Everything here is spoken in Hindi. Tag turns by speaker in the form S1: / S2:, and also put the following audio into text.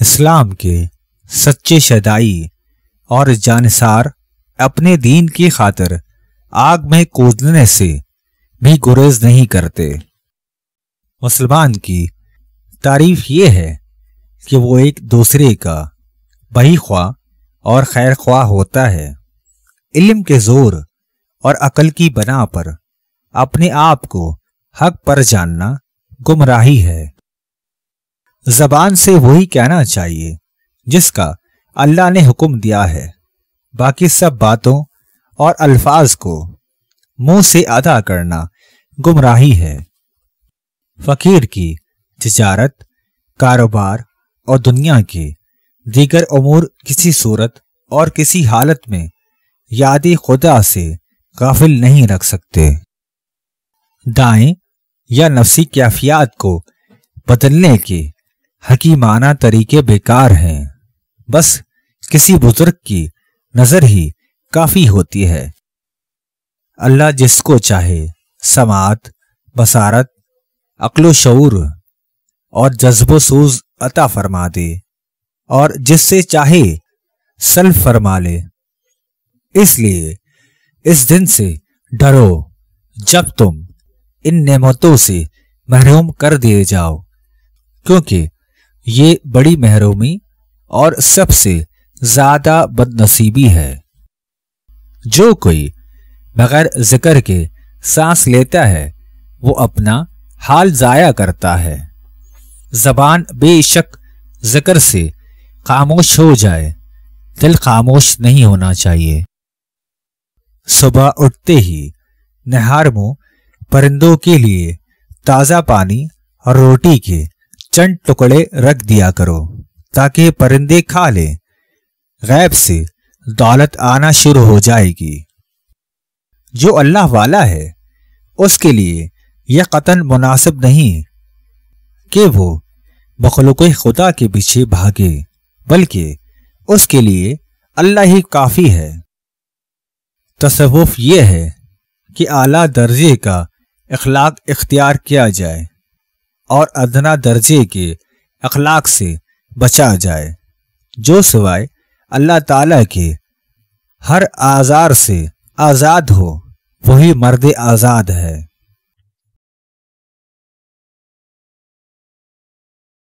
S1: इस्लाम के सच्चे शदाई और जानसार अपने दीन की खातर आग में कूदने से भी गुरेज नहीं करते मुसलमान की तारीफ ये है कि वो एक दूसरे का बही ख्वा और खैर ख्वा होता है इल्म के जोर और अकल की बना पर अपने आप को हक पर जानना गुमराही है जबान से वही कहना चाहिए जिसका अल्लाह ने हुक्म दिया है बाकी सब बातों और अल्फाज को मुंह से अदा करना गुमराही है फकीर की तजारत कारोबार और दुनिया के दीगर अमूर किसी सूरत और किसी हालत में याद खुदा से गाफिल नहीं रख सकते दाएं या नफसी कैफियात को बदलने के हकीमाना तरीके बेकार हैं बस किसी बुजुर्ग की नजर ही काफी होती है अल्लाह जिसको चाहे समात बसारत अक्लो शूर और जज्बोसूज सूज अता फरमा दे और जिससे चाहे सल्फ फरमा ले इसलिए इस दिन से डरो जब तुम इन नेमतों से महरूम कर दिए जाओ क्योंकि ये बड़ी महरूमी और सबसे ज्यादा बदनसीबी है जो कोई बगैर जिक्र के सांस लेता है वो अपना हाल जाया करता है जबान बेशक जिक्र से खामोश हो जाए दिल खामोश नहीं होना चाहिए सुबह उठते ही नहार मुँह परिंदों के लिए ताज़ा पानी और रोटी के चंद टुकड़े रख दिया करो ताकि परिंदे खा ले गैब से दौलत आना शुरू हो जाएगी जो अल्लाह वाला है उसके लिए यह कतन मुनासिब नहीं कि वो मखलूक खुदा के पीछे भागे बल्कि उसके लिए अल्लाह ही काफ़ी है तसवुफ़ यह है कि आला दर्जे का अखलाक इख्तियार किया जाए और अदना दर्जे के अखलाक से बचा जाए जो सिवाय अल्लाह ताला के हर आज़ार से आज़ाद हो वही मर्द आज़ाद है